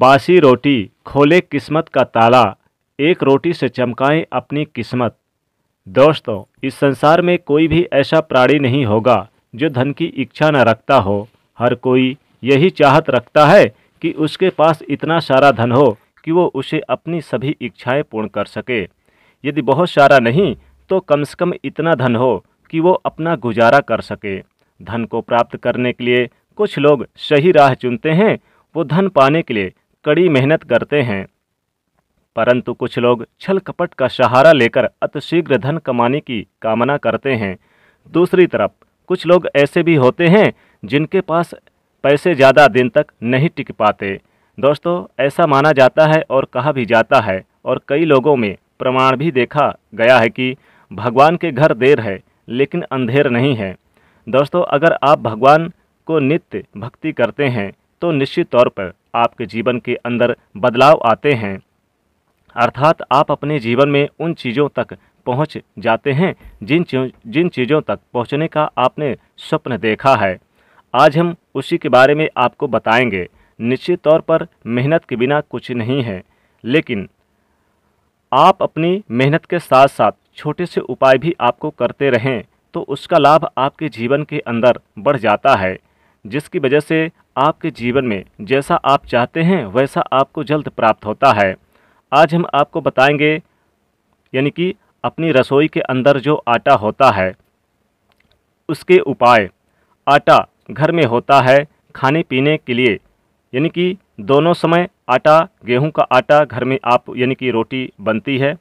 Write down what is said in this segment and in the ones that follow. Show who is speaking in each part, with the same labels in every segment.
Speaker 1: बासी रोटी खोले किस्मत का ताला एक रोटी से चमकाएं अपनी किस्मत दोस्तों इस संसार में कोई भी ऐसा प्राणी नहीं होगा जो धन की इच्छा न रखता हो हर कोई यही चाहत रखता है कि उसके पास इतना सारा धन हो कि वो उसे अपनी सभी इच्छाएं पूर्ण कर सके यदि बहुत सारा नहीं तो कम से कम इतना धन हो कि वो अपना गुजारा कर सके धन को प्राप्त करने के लिए कुछ लोग सही राह चुनते हैं वो धन पाने के लिए कड़ी मेहनत करते हैं परंतु कुछ लोग छल कपट का सहारा लेकर अतिशीघ्र धन कमाने की कामना करते हैं दूसरी तरफ कुछ लोग ऐसे भी होते हैं जिनके पास पैसे ज़्यादा दिन तक नहीं टिक पाते दोस्तों ऐसा माना जाता है और कहा भी जाता है और कई लोगों में प्रमाण भी देखा गया है कि भगवान के घर देर है लेकिन अंधेर नहीं है दोस्तों अगर आप भगवान को नित्य भक्ति करते हैं तो निश्चित तौर पर आपके जीवन के अंदर बदलाव आते हैं अर्थात आप अपने जीवन में उन चीज़ों तक पहुंच जाते हैं जिन जिन चीज़ों तक पहुंचने का आपने स्वप्न देखा है आज हम उसी के बारे में आपको बताएंगे निश्चित तौर पर मेहनत के बिना कुछ नहीं है लेकिन आप अपनी मेहनत के साथ साथ छोटे से उपाय भी आपको करते रहें तो उसका लाभ आपके जीवन के अंदर बढ़ जाता है जिसकी वजह से आपके जीवन में जैसा आप चाहते हैं वैसा आपको जल्द प्राप्त होता है आज हम आपको बताएंगे यानी कि अपनी रसोई के अंदर जो आटा होता है उसके उपाय आटा घर में होता है खाने पीने के लिए यानी कि दोनों समय आटा गेहूं का आटा घर में आप यानी कि रोटी बनती है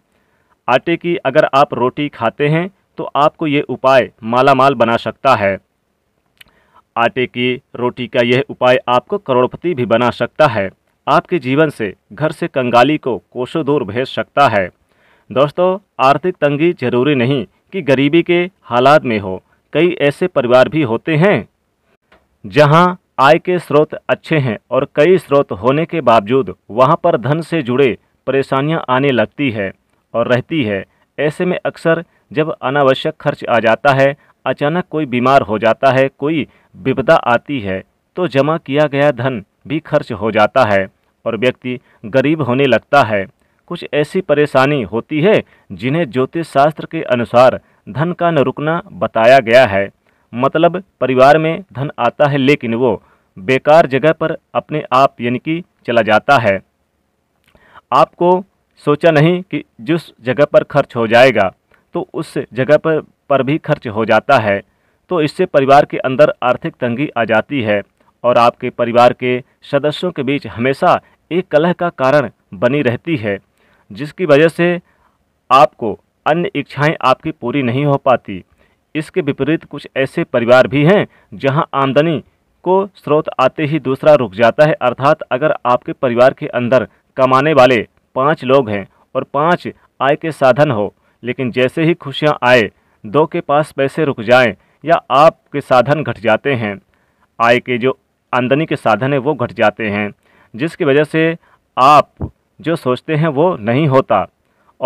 Speaker 1: आटे की अगर आप रोटी खाते हैं तो आपको ये उपाय माला माल बना सकता है आटे की रोटी का यह उपाय आपको करोड़पति भी बना सकता है आपके जीवन से घर से कंगाली को कोसों दूर भेज सकता है दोस्तों आर्थिक तंगी जरूरी नहीं कि गरीबी के हालात में हो कई ऐसे परिवार भी होते हैं जहां आय के स्रोत अच्छे हैं और कई स्रोत होने के बावजूद वहां पर धन से जुड़े परेशानियां आने लगती है और रहती है ऐसे में अक्सर जब अनावश्यक खर्च आ जाता है अचानक कोई बीमार हो जाता है कोई विपदा आती है तो जमा किया गया धन भी खर्च हो जाता है और व्यक्ति गरीब होने लगता है कुछ ऐसी परेशानी होती है जिन्हें ज्योतिष शास्त्र के अनुसार धन का न रुकना बताया गया है मतलब परिवार में धन आता है लेकिन वो बेकार जगह पर अपने आप यानी कि चला जाता है आपको सोचा नहीं कि जिस जगह पर खर्च हो जाएगा तो उस जगह पर पर भी खर्च हो जाता है तो इससे परिवार के अंदर आर्थिक तंगी आ जाती है और आपके परिवार के सदस्यों के बीच हमेशा एक कलह का कारण बनी रहती है जिसकी वजह से आपको अन्य इच्छाएं आपकी पूरी नहीं हो पाती इसके विपरीत कुछ ऐसे परिवार भी हैं जहां आमदनी को स्रोत आते ही दूसरा रुक जाता है अर्थात अगर आपके परिवार के अंदर कमाने वाले पाँच लोग हैं और पाँच आय के साधन हो लेकिन जैसे ही खुशियाँ आए दो के पास पैसे रुक जाएं या आपके साधन घट जाते हैं आय के जो आमदनी के साधन हैं वो घट जाते हैं जिसकी वजह से आप जो सोचते हैं वो नहीं होता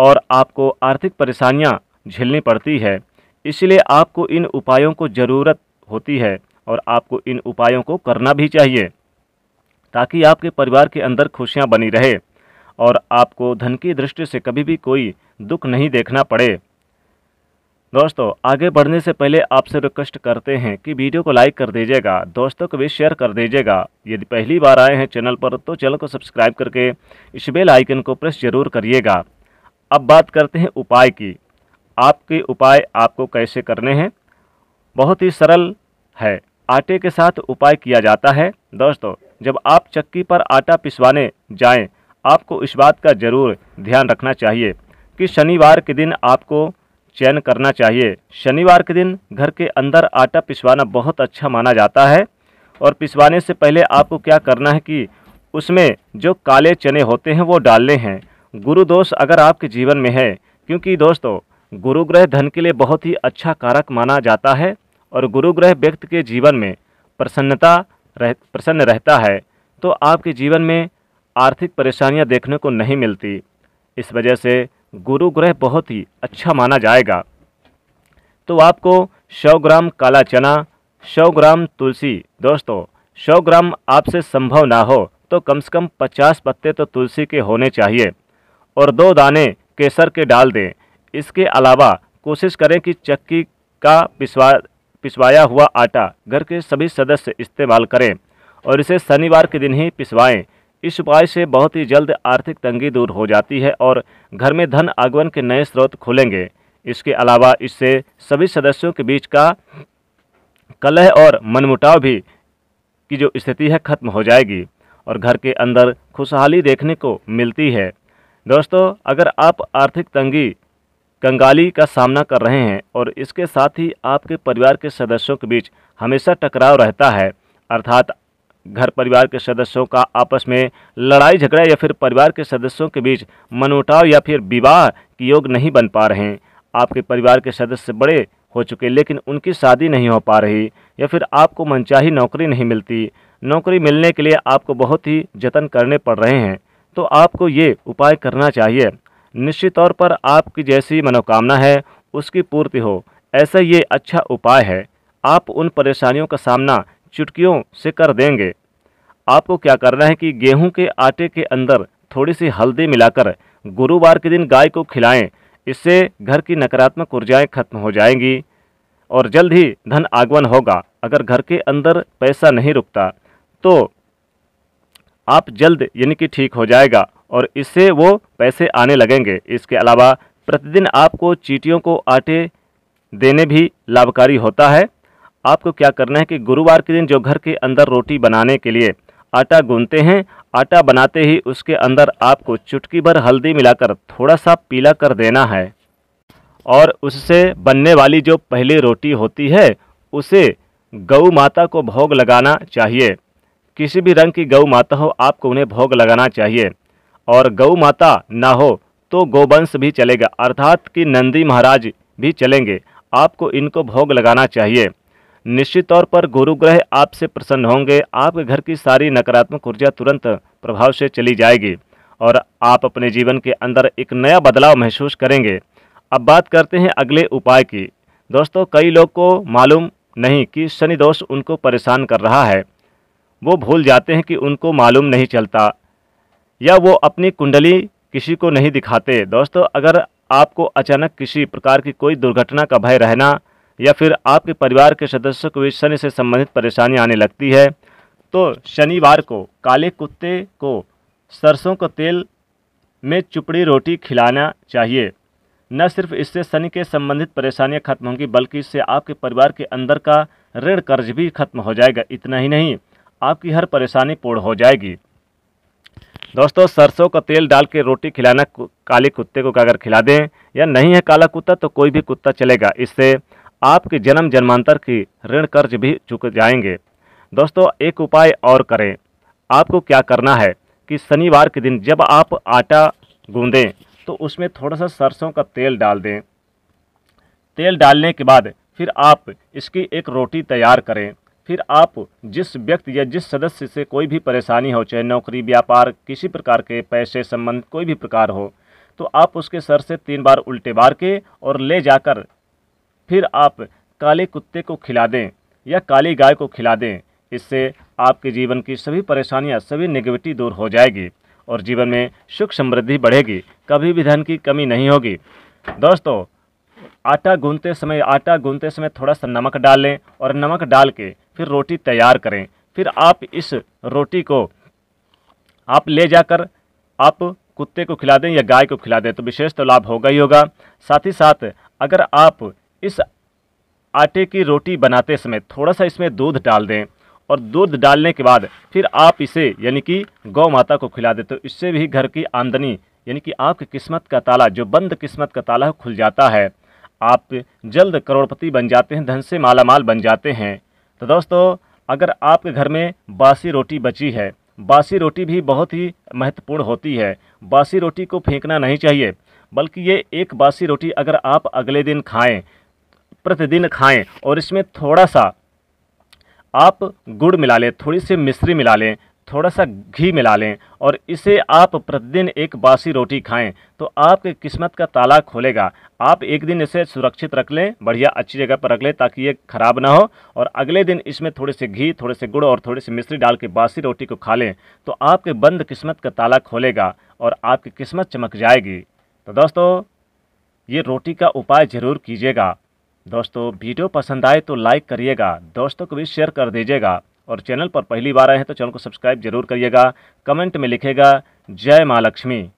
Speaker 1: और आपको आर्थिक परेशानियाँ झेलनी पड़ती है इसलिए आपको इन उपायों को ज़रूरत होती है और आपको इन उपायों को करना भी चाहिए ताकि आपके परिवार के अंदर खुशियाँ बनी रहे और आपको धन की दृष्टि से कभी भी कोई दुख नहीं देखना पड़े दोस्तों आगे बढ़ने से पहले आपसे रिक्वेस्ट करते हैं कि वीडियो को लाइक कर दीजिएगा दोस्तों को भी शेयर कर दीजिएगा यदि पहली बार आए हैं चैनल पर तो चैनल को सब्सक्राइब करके इस बेल आइकन को प्रेस जरूर करिएगा अब बात करते हैं उपाय की आपके उपाय आपको कैसे करने हैं बहुत ही सरल है आटे के साथ उपाय किया जाता है दोस्तों जब आप चक्की पर आटा पिसवाने जाएँ आपको इस बात का ज़रूर ध्यान रखना चाहिए कि शनिवार के दिन आपको चयन करना चाहिए शनिवार के दिन घर के अंदर आटा पिसवाना बहुत अच्छा माना जाता है और पिसवाने से पहले आपको क्या करना है कि उसमें जो काले चने होते हैं वो डालने हैं गुरु दोष अगर आपके जीवन में है क्योंकि दोस्तों गुरु ग्रह धन के लिए बहुत ही अच्छा कारक माना जाता है और गुरु ग्रह व्यक्ति के जीवन में प्रसन्नता रह प्रसन्न रहता है तो आपके जीवन में आर्थिक परेशानियां देखने को नहीं मिलती इस वजह से गुरु ग्रह बहुत ही अच्छा माना जाएगा तो आपको 100 ग्राम काला चना 100 ग्राम तुलसी दोस्तों 100 ग्राम आपसे संभव ना हो तो कम से कम 50 पत्ते तो तुलसी के होने चाहिए और दो दाने केसर के डाल दें इसके अलावा कोशिश करें कि चक्की का पिसवा पिसवाया हुआ आटा घर के सभी सदस्य इस्तेमाल करें और इसे शनिवार के दिन ही पिसवाएं इस उपाय से बहुत ही जल्द आर्थिक तंगी दूर हो जाती है और घर में धन आगमन के नए स्रोत खुलेंगे इसके अलावा इससे सभी सदस्यों के बीच का कलह और मनमुटाव भी की जो स्थिति है खत्म हो जाएगी और घर के अंदर खुशहाली देखने को मिलती है दोस्तों अगर आप आर्थिक तंगी कंगाली का सामना कर रहे हैं और इसके साथ ही आपके परिवार के सदस्यों के बीच हमेशा टकराव रहता है अर्थात घर परिवार के सदस्यों का आपस में लड़ाई झगड़ा या फिर परिवार के सदस्यों के बीच मनोटाव या फिर विवाह के योग नहीं बन पा रहे हैं आपके परिवार के सदस्य बड़े हो चुके लेकिन उनकी शादी नहीं हो पा रही या फिर आपको मनचाही नौकरी नहीं मिलती नौकरी मिलने के लिए आपको बहुत ही जतन करने पड़ रहे हैं तो आपको ये उपाय करना चाहिए निश्चित तौर पर आपकी जैसी मनोकामना है उसकी पूर्ति हो ऐसा ये अच्छा उपाय है आप उन परेशानियों का सामना चुटकियों से कर देंगे आपको क्या करना है कि गेहूं के आटे के अंदर थोड़ी सी हल्दी मिलाकर गुरुवार के दिन गाय को खिलाएं इससे घर की नकारात्मक ऊर्जाएं खत्म हो जाएंगी और जल्द ही धन आगमन होगा अगर घर के अंदर पैसा नहीं रुकता तो आप जल्द यानी कि ठीक हो जाएगा और इससे वो पैसे आने लगेंगे इसके अलावा प्रतिदिन आपको चीटियों को आटे देने भी लाभकारी होता है आपको क्या करना है कि गुरुवार के दिन जो घर के अंदर रोटी बनाने के लिए आटा गूंधते हैं आटा बनाते ही उसके अंदर आपको चुटकी भर हल्दी मिलाकर थोड़ा सा पीला कर देना है और उससे बनने वाली जो पहली रोटी होती है उसे गौ माता को भोग लगाना चाहिए किसी भी रंग की गौ माता हो आपको उन्हें भोग लगाना चाहिए और गौ माता ना हो तो गोवंश भी चलेगा अर्थात कि नंदी महाराज भी चलेंगे आपको इनको भोग लगाना चाहिए निश्चित तौर पर गुरु ग्रह आपसे प्रसन्न होंगे आपके घर की सारी नकारात्मक ऊर्जा तुरंत प्रभाव से चली जाएगी और आप अपने जीवन के अंदर एक नया बदलाव महसूस करेंगे अब बात करते हैं अगले उपाय की दोस्तों कई लोग को मालूम नहीं कि शनि दोष उनको परेशान कर रहा है वो भूल जाते हैं कि उनको मालूम नहीं चलता या वो अपनी कुंडली किसी को नहीं दिखाते दोस्तों अगर आपको अचानक किसी प्रकार की कोई दुर्घटना का भय रहना या फिर आपके परिवार के सदस्यों को भी शनि से संबंधित परेशानी आने लगती है तो शनिवार को काले कुत्ते को सरसों का तेल में चुपड़ी रोटी खिलाना चाहिए न सिर्फ इससे शनि के संबंधित परेशानियां खत्म होंगी बल्कि इससे आपके परिवार के अंदर का ऋण कर्ज भी खत्म हो जाएगा इतना ही नहीं आपकी हर परेशानी पूर्ण हो जाएगी दोस्तों सरसों का तेल डाल के रोटी खिलाना काले कुत्ते को अगर खिला दें या नहीं है काला कुत्ता तो कोई भी कुत्ता चलेगा इससे आपके जन्म जन्मांतर की ऋण कर्ज भी चुक जाएंगे दोस्तों एक उपाय और करें आपको क्या करना है कि शनिवार के दिन जब आप आटा गूंदें तो उसमें थोड़ा सा सरसों का तेल डाल दें तेल डालने के बाद फिर आप इसकी एक रोटी तैयार करें फिर आप जिस व्यक्ति या जिस सदस्य से कोई भी परेशानी हो चाहे नौकरी व्यापार किसी प्रकार के पैसे संबंध कोई भी प्रकार हो तो आप उसके सर से तीन बार उल्टे बार के और ले जाकर फिर आप काले कुत्ते को खिला दें या काली गाय को खिला दें इससे आपके जीवन की सभी परेशानियां सभी निगेटिव दूर हो जाएगी और जीवन में सुख समृद्धि बढ़ेगी कभी भी धन की कमी नहीं होगी दोस्तों आटा गूंधते समय आटा गूंधते समय थोड़ा सा नमक डाल लें और नमक डाल के फिर रोटी तैयार करें फिर आप इस रोटी को आप ले जाकर आप कुत्ते को खिला दें या गाय को खिला दें तो विशेष तो लाभ होगा ही होगा साथ ही साथ अगर आप इस आटे की रोटी बनाते समय थोड़ा सा इसमें दूध डाल दें और दूध डालने के बाद फिर आप इसे यानी कि गौ माता को खिला दें तो इससे भी घर की आमदनी यानी कि आपकी किस्मत का ताला जो बंद किस्मत का ताला खुल जाता है आप जल्द करोड़पति बन जाते हैं धन से माला माल बन जाते हैं तो दोस्तों अगर आपके घर में बासी रोटी बची है बासी रोटी भी बहुत ही महत्वपूर्ण होती है बासी रोटी को फेंकना नहीं चाहिए बल्कि ये एक बासी रोटी अगर आप अगले दिन खाएं प्रतिदिन खाएं और इसमें थोड़ा सा आप गुड़ मिला लें थोड़ी सी मिश्री मिला लें थोड़ा सा घी मिला लें और इसे आप प्रतिदिन एक बासी रोटी खाएं तो आपके किस्मत का ताला खोलेगा आप एक दिन इसे सुरक्षित रख लें बढ़िया अच्छी जगह पर रख लें ताकि ये ख़राब ना हो और अगले दिन इसमें थोड़े से घी थोड़े से गुड़ और थोड़ी सी मिश्री डाल के बासी रोटी को खा लें तो आपके बंद किस्मत का ताला खोलेगा और आपकी किस्मत चमक जाएगी तो दोस्तों ये रोटी का उपाय ज़रूर कीजिएगा दोस्तों वीडियो पसंद आए तो लाइक करिएगा दोस्तों को भी शेयर कर दीजिएगा और चैनल पर पहली बार आए हैं तो चैनल को सब्सक्राइब जरूर करिएगा कमेंट में लिखेगा जय माँ लक्ष्मी